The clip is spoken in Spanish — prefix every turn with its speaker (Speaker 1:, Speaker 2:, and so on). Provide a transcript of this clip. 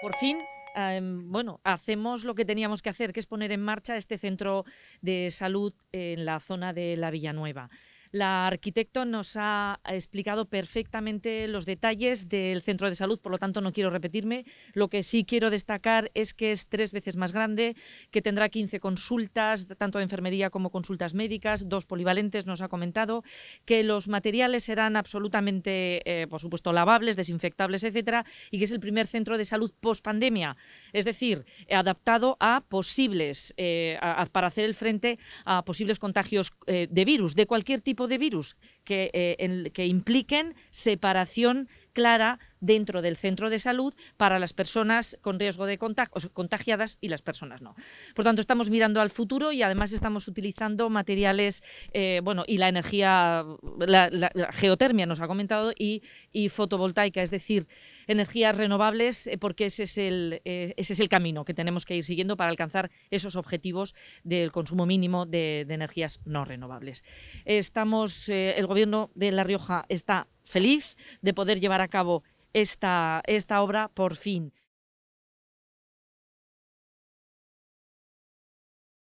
Speaker 1: Por fin, em, bueno, hacemos lo que teníamos que hacer, que es poner en marcha este centro de salud en la zona de la Villanueva. La arquitecto nos ha explicado perfectamente los detalles del centro de salud, por lo tanto no quiero repetirme. Lo que sí quiero destacar es que es tres veces más grande, que tendrá 15 consultas, tanto de enfermería como consultas médicas, dos polivalentes, nos ha comentado, que los materiales serán absolutamente, eh, por supuesto, lavables, desinfectables, etcétera, y que es el primer centro de salud post pandemia, es decir, adaptado a posibles, eh, para hacer el frente a posibles contagios eh, de virus, de cualquier tipo de virus que, eh, que impliquen separación clara dentro del centro de salud para las personas con riesgo de contagio, contagiadas y las personas no. Por tanto, estamos mirando al futuro y además estamos utilizando materiales, eh, bueno, y la energía, la, geotermia nos ha comentado, y, fotovoltaica, es decir, energías renovables, eh, porque ese es, el, eh, ese es el camino que tenemos que ir siguiendo para alcanzar esos objetivos del consumo mínimo de, de energías no renovables. Estamos, el gobierno de La Rioja está feliz de poder llevar a cabo esta, esta obra por fin.